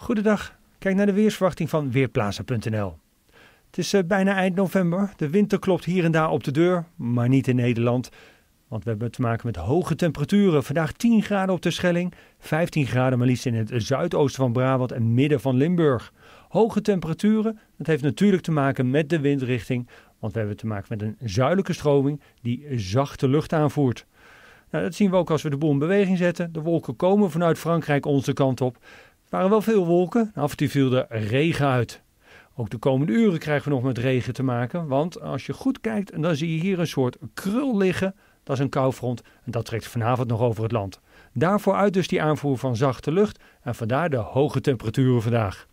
Goedendag, kijk naar de weersverwachting van Weerplaza.nl. Het is eh, bijna eind november, de winter klopt hier en daar op de deur, maar niet in Nederland. Want we hebben te maken met hoge temperaturen. Vandaag 10 graden op de Schelling, 15 graden maar liefst in het zuidoosten van Brabant en midden van Limburg. Hoge temperaturen, dat heeft natuurlijk te maken met de windrichting, want we hebben te maken met een zuidelijke stroming die zachte lucht aanvoert. Nou, dat zien we ook als we de boel in beweging zetten. De wolken komen vanuit Frankrijk onze kant op. Er waren wel veel wolken, af en toe viel er regen uit. Ook de komende uren krijgen we nog met regen te maken, want als je goed kijkt, dan zie je hier een soort krul liggen. Dat is een koufront en dat trekt vanavond nog over het land. Daarvoor uit dus die aanvoer van zachte lucht en vandaar de hoge temperaturen vandaag.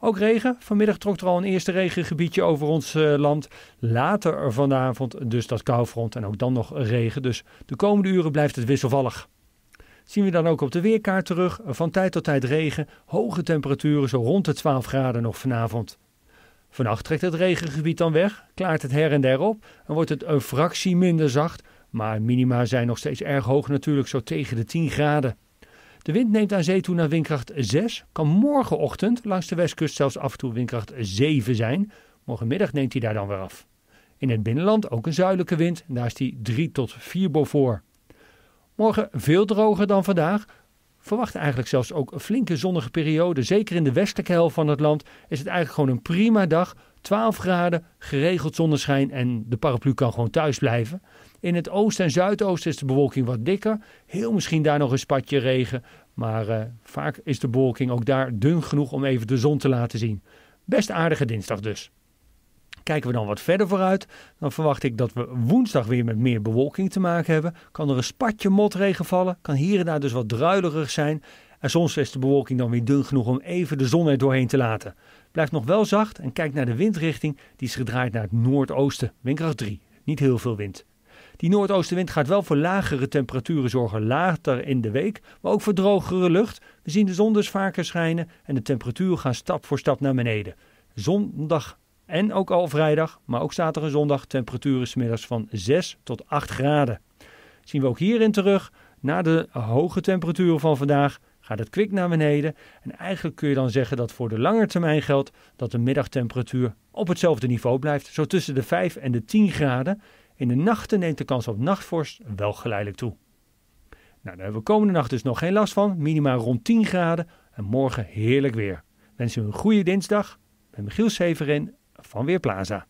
Ook regen. Vanmiddag trok er al een eerste regengebiedje over ons eh, land. Later vanavond dus dat koufront en ook dan nog regen. Dus de komende uren blijft het wisselvallig zien we dan ook op de weerkaart terug. Van tijd tot tijd regen, hoge temperaturen zo rond de 12 graden nog vanavond. Vannacht trekt het regengebied dan weg, klaart het her en der op en wordt het een fractie minder zacht. Maar minima zijn nog steeds erg hoog natuurlijk, zo tegen de 10 graden. De wind neemt aan zee toe naar windkracht 6. Kan morgenochtend langs de westkust zelfs af en toe windkracht 7 zijn. Morgenmiddag neemt hij daar dan weer af. In het binnenland ook een zuidelijke wind. Daar is die 3 tot 4 voor. Morgen veel droger dan vandaag. Verwacht eigenlijk zelfs ook een flinke zonnige periode. Zeker in de westelijke helft van het land is het eigenlijk gewoon een prima dag. 12 graden, geregeld zonneschijn en de paraplu kan gewoon thuis blijven. In het oosten en zuidoosten is de bewolking wat dikker. Heel misschien daar nog een spatje regen. Maar eh, vaak is de bewolking ook daar dun genoeg om even de zon te laten zien. Best aardige dinsdag dus. Kijken we dan wat verder vooruit, dan verwacht ik dat we woensdag weer met meer bewolking te maken hebben. Kan er een spatje motregen vallen, kan hier en daar dus wat druilerig zijn. En soms is de bewolking dan weer dun genoeg om even de zon er doorheen te laten. Blijft nog wel zacht en kijk naar de windrichting, die is gedraaid naar het noordoosten, windkracht 3. Niet heel veel wind. Die noordoostenwind gaat wel voor lagere temperaturen zorgen later in de week, maar ook voor drogere lucht. We zien de zon dus vaker schijnen en de temperatuur gaat stap voor stap naar beneden. Zondag en ook al vrijdag, maar ook zaterdag en zondag temperaturen smiddags van 6 tot 8 graden. Zien we ook hierin terug. Na de hoge temperaturen van vandaag gaat het kwik naar beneden. En eigenlijk kun je dan zeggen dat voor de lange termijn geldt dat de middagtemperatuur op hetzelfde niveau blijft. Zo tussen de 5 en de 10 graden. In de nachten neemt de kans op nachtvorst wel geleidelijk toe. Nou, daar hebben we komende nacht dus nog geen last van. Minima rond 10 graden. En morgen heerlijk weer. Wens je een goede dinsdag. Ik ben Michiel Severin van Weerplaza.